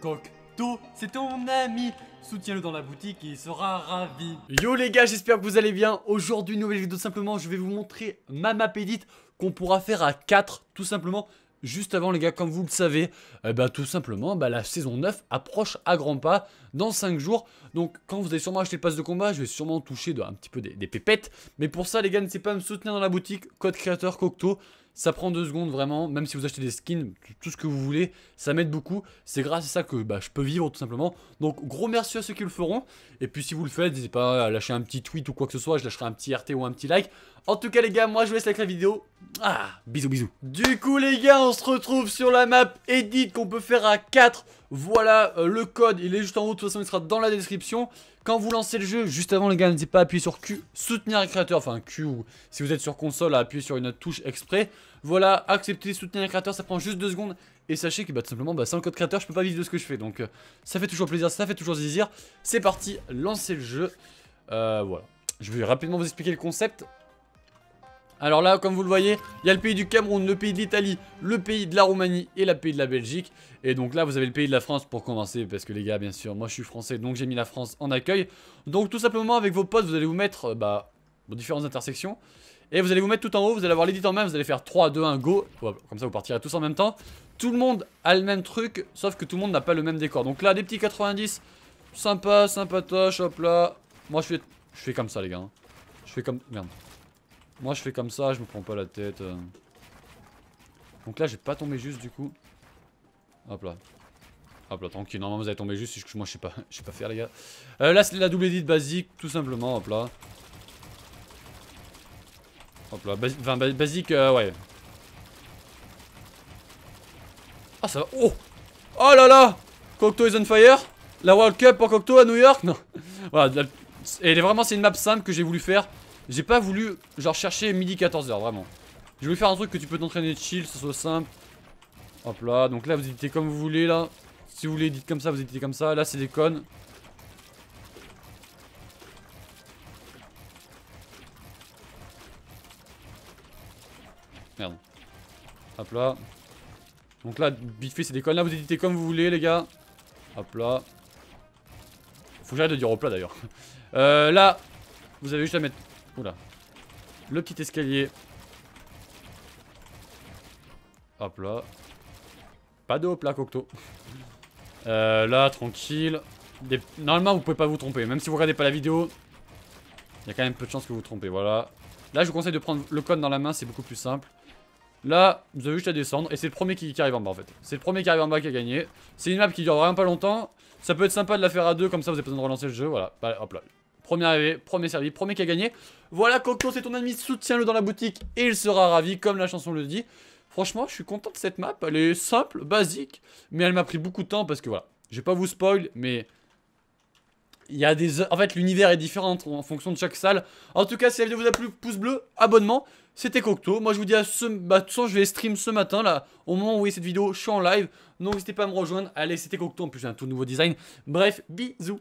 Cocteau, c'est ton ami. Soutiens-le dans la boutique et il sera ravi. Yo les gars, j'espère que vous allez bien. Aujourd'hui, nouvelle vidéo simplement, je vais vous montrer ma map qu'on pourra faire à 4 tout simplement. Juste avant les gars, comme vous le savez, eh ben, tout simplement, bah, la saison 9 approche à grands pas dans 5 jours. Donc quand vous allez sûrement acheter le pass de combat, je vais sûrement toucher un petit peu des, pépettes. Mais pour ça les gars, n'hésitez pas à me soutenir dans la boutique, code créateur Cocteau. Ça prend 2 secondes vraiment, même si vous achetez des skins, tout ce que vous voulez, ça m'aide beaucoup. C'est grâce à ça que bah, je peux vivre tout simplement. Donc gros merci à ceux qui le feront. Et puis si vous le faites, n'hésitez pas à lâcher un petit tweet ou quoi que ce soit, je lâcherai un petit RT ou un petit like. En tout cas les gars, moi je vous laisse avec la vidéo. Ah, bisous bisous. Du coup les gars, on se retrouve sur la map Edit qu'on peut faire à 4. Voilà euh, le code, il est juste en haut, de toute façon il sera dans la description. Quand vous lancez le jeu, juste avant les gars, n'hésitez pas à appuyer sur Q, soutenir un créateur, enfin Q ou si vous êtes sur console, à appuyer sur une touche exprès. Voilà, accepter, soutenir les créateurs, ça prend juste deux secondes. Et sachez que bah, tout simplement, bah, sans le code créateur, je peux pas vivre de ce que je fais. Donc euh, ça fait toujours plaisir, ça fait toujours plaisir. C'est parti, lancez le jeu. Euh, voilà. Je vais rapidement vous expliquer le concept. Alors là, comme vous le voyez, il y a le pays du Cameroun, le pays de l'Italie, le pays de la Roumanie et le pays de la Belgique. Et donc là, vous avez le pays de la France pour commencer, parce que les gars, bien sûr, moi je suis français, donc j'ai mis la France en accueil. Donc tout simplement, avec vos potes, vous allez vous mettre, euh, bah, vos différentes intersections. Et vous allez vous mettre tout en haut, vous allez avoir l'édit en main, vous allez faire 3, 2, 1, go. Comme ça, vous partirez tous en même temps. Tout le monde a le même truc, sauf que tout le monde n'a pas le même décor. Donc là, des petits 90, sympa, sympatoche, hop là. Moi, je je fais comme ça, les gars. Hein. Je fais comme... Merde. Moi je fais comme ça, je me prends pas la tête. Euh. Donc là j'ai pas tombé juste du coup. Hop là. Hop là, tranquille, normalement vous allez tomber juste, moi je sais pas, je sais pas faire les gars. Euh, là c'est la double edit basique, tout simplement, hop là. Hop là, basique, enfin, euh, basique, ouais. Ah ça va, oh Oh là là Cocteau is on fire La World Cup pour Cocteau à New York Non Voilà, et vraiment c'est une map simple que j'ai voulu faire j'ai pas voulu, genre, chercher midi 14h, vraiment. Je voulais faire un truc que tu peux t'entraîner de chill, ce soit simple. Hop là, donc là, vous éditez comme vous voulez, là. Si vous voulez, dites comme ça, vous éditez comme ça. Là, c'est des connes. Merde. Hop là. Donc là, vite fait, c'est des connes. Là, vous éditez comme vous voulez, les gars. Hop là. Faut que j'arrête de dire hop là, d'ailleurs. Euh, là, vous avez juste à mettre Oula. Le petit escalier. Hop là. Pas de hop là, Cocteau. Euh, là, tranquille. Normalement, vous pouvez pas vous tromper. Même si vous regardez pas la vidéo, il y a quand même peu de chances que vous vous trompez. Voilà. Là, je vous conseille de prendre le code dans la main, c'est beaucoup plus simple. Là, vous avez juste à descendre. Et c'est le premier qui, arrive en bas, en fait. C'est le premier qui arrive en bas qui a gagné. C'est une map qui dure vraiment pas longtemps. Ça peut être sympa de la faire à deux, comme ça vous avez besoin de relancer le jeu. Voilà. Bah, hop là. Premier arrivé, premier servi, premier qui a gagné. Voilà, Coco, c'est ton ami, soutiens-le dans la boutique et il sera ravi, comme la chanson le dit. Franchement, je suis content de cette map. Elle est simple, basique, mais elle m'a pris beaucoup de temps parce que voilà, je vais pas vous spoil, mais il y a des... En fait, l'univers est différent en fonction de chaque salle. En tout cas, si la vidéo vous a plu, pouce bleu, abonnement. C'était Cocteau. Moi, je vous dis à ce... Bah, de toute façon, je vais stream ce matin, là. Au moment où vous voyez cette vidéo, je suis en live. Donc, n'hésitez pas à me rejoindre. Allez, c'était Cocteau. En plus, j'ai un tout nouveau design. Bref, bisous.